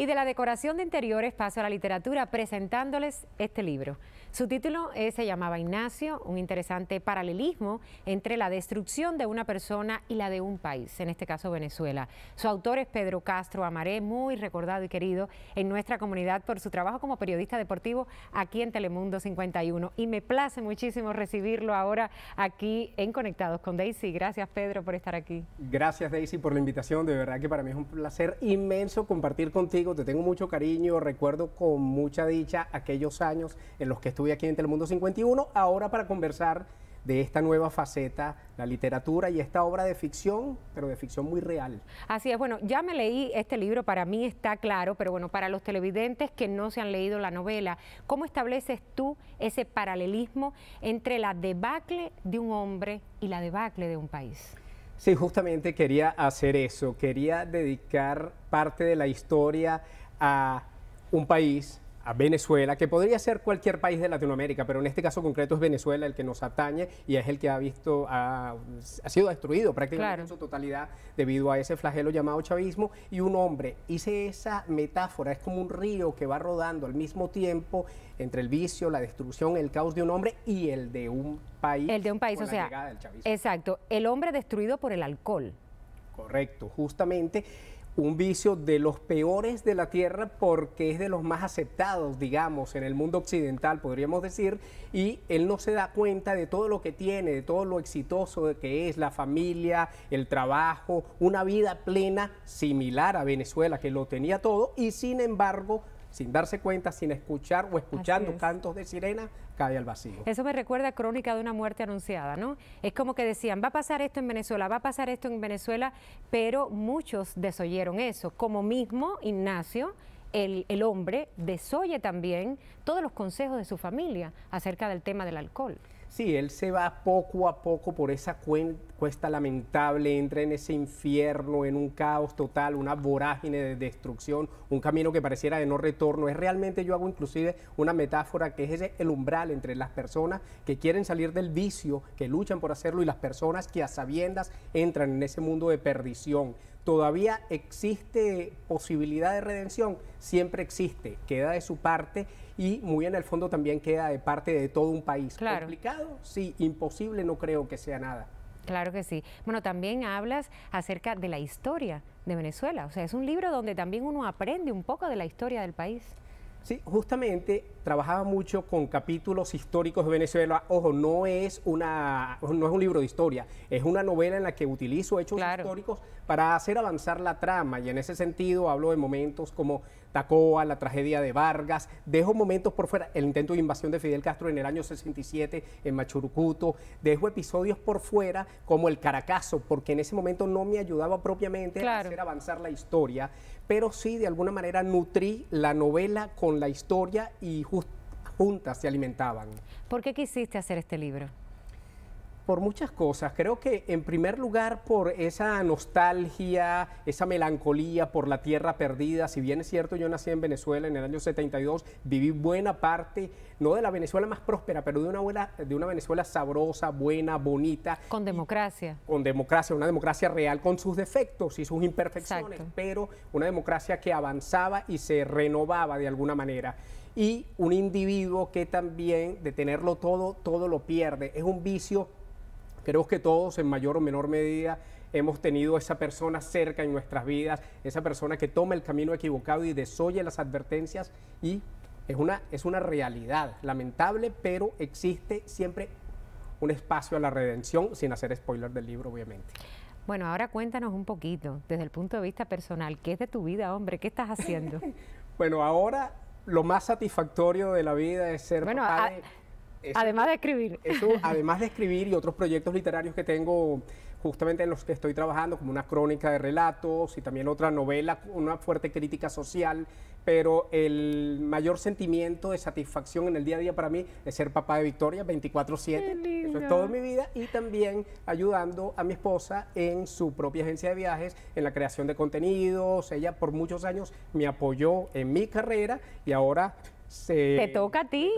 Y de la decoración de interiores paso a la literatura presentándoles este libro. Su título eh, se llamaba Ignacio, un interesante paralelismo entre la destrucción de una persona y la de un país, en este caso Venezuela. Su autor es Pedro Castro Amaré, muy recordado y querido en nuestra comunidad por su trabajo como periodista deportivo aquí en Telemundo 51. Y me place muchísimo recibirlo ahora aquí en Conectados con Daisy. Gracias Pedro por estar aquí. Gracias Daisy por la invitación, de verdad que para mí es un placer inmenso compartir contigo te tengo mucho cariño, recuerdo con mucha dicha aquellos años en los que estuve aquí en Telemundo 51, ahora para conversar de esta nueva faceta, la literatura y esta obra de ficción, pero de ficción muy real. Así es, bueno, ya me leí este libro, para mí está claro, pero bueno, para los televidentes que no se han leído la novela, ¿cómo estableces tú ese paralelismo entre la debacle de un hombre y la debacle de un país? Sí, justamente quería hacer eso, quería dedicar parte de la historia a un país a Venezuela, que podría ser cualquier país de Latinoamérica, pero en este caso concreto es Venezuela el que nos atañe y es el que ha visto, ha, sido destruido prácticamente en su totalidad debido a ese flagelo llamado chavismo. Y un hombre, hice esa metáfora, es como un río que va rodando al mismo tiempo entre el vicio, la destrucción, el caos de un hombre y el de un país. El de un país, o sea, exacto, el hombre destruido por el alcohol. Correcto, justamente un vicio de los peores de la tierra porque es de los más aceptados, digamos, en el mundo occidental, podríamos decir, y él no se da cuenta de todo lo que tiene, de todo lo exitoso que es la familia, el trabajo, una vida plena similar a Venezuela, que lo tenía todo, y sin embargo sin darse cuenta, sin escuchar o escuchando cantos de sirena, cae al vacío. Eso me recuerda a Crónica de una muerte anunciada, ¿no? Es como que decían, va a pasar esto en Venezuela, va a pasar esto en Venezuela, pero muchos desoyeron eso, como mismo Ignacio el, hombre desoye también todos los consejos de su familia acerca del tema del alcohol. Sí, él se va poco a poco por esa cuesta lamentable, entra en ese infierno, en un caos total, una vorágine de destrucción, un camino que pareciera de no retorno. Es realmente, yo hago inclusive una metáfora que es el umbral entre las personas que quieren salir del vicio, que luchan por hacerlo, y las personas que a sabiendas entran en ese mundo de perdición todavía existe posibilidad de redención, siempre existe, queda de su parte y muy en el fondo también queda de parte de todo un país. Claro. ¿Complicado? Sí, imposible no creo que sea nada. Claro que sí. Bueno, también hablas acerca de la historia de Venezuela, o sea, es un libro donde también uno aprende un poco de la historia del país. Sí, justamente trabajaba mucho con capítulos históricos de Venezuela. Ojo, no es, una, es un libro de historia, es una novela en la que utilizo hechos históricos para hacer avanzar la trama. Y en ese sentido hablo de momentos como Tacoa, la tragedia de Vargas. Dejo momentos por fuera, el intento de invasión de Fidel Castro en el año 67 en Machurucuto. Dejo episodios por fuera como el Caracazo, porque en ese momento no me ayudaba propiamente a hacer avanzar la historia, pero sí de alguna manera nutrí la novela con la historia y juntas se alimentaban. ¿Por qué quisiste hacer este libro? Por muchas cosas. Creo que en primer lugar por esa nostalgia, esa melancolía por la tierra perdida. Si bien es cierto, yo nací en Venezuela en el año 72, viví buena parte, no de la Venezuela más próspera, pero de una, buena, de una Venezuela sabrosa, buena, bonita. Con democracia. con democracia, una democracia real con sus defectos y sus imperfecciones, pero una democracia que avanzaba y se renovaba de alguna manera y un individuo que también de tenerlo todo, todo lo pierde. Es un vicio Creo que todos en mayor o menor medida hemos tenido esa persona cerca en nuestras vidas, esa persona que toma el camino equivocado y desoye las advertencias y es una, es una realidad lamentable, pero existe siempre un espacio a la redención, sin hacer spoiler del libro, obviamente. Bueno, ahora cuéntanos un poquito, desde el punto de vista personal, ¿qué es de tu vida, hombre? ¿Qué estás haciendo? bueno, ahora lo más satisfactorio de la vida es ser bueno, además de escribir. Eso, además de escribir y otros proyectos literarios que tengo justamente en los que estoy trabajando, como una crónica de relatos y también otra novela, una fuerte crítica social, pero el mayor sentimiento de satisfacción en el día a día para mí es ser papá de Victoria 24/7. Eso es todo mi vida y también ayudando a mi esposa en su propia agencia de viajes, en la creación de contenidos. Ella por muchos años me apoyó en mi carrera y ahora se, te toca a ti.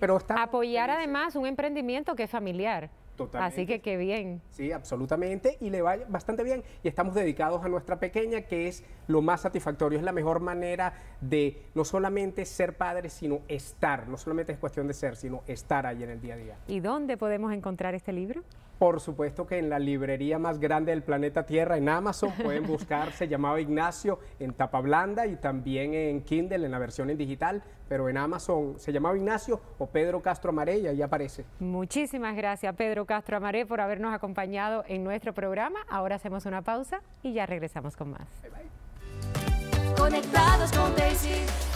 pero apoyar además un emprendimiento que es familiar. Así que qué bien. Sí, absolutamente. Y le va bastante bien. Y estamos dedicados a nuestra pequeña, que es lo más satisfactorio. Es la mejor manera de no solamente ser padre, sino estar. No solamente es cuestión de ser, sino estar ahí en el día a día. ¿Y dónde podemos encontrar este libro? Por supuesto que en la librería más grande del planeta Tierra, en Amazon, pueden buscar, se llamaba Ignacio, en tapa blanda y también en Kindle, en la versión en digital, pero en Amazon se llamaba Ignacio o Pedro Castro Amaré y ahí aparece. Muchísimas gracias Pedro Castro Amaré por habernos acompañado en nuestro programa. Ahora hacemos una pausa y ya regresamos con más. Bye, bye. Conectados con Daisy.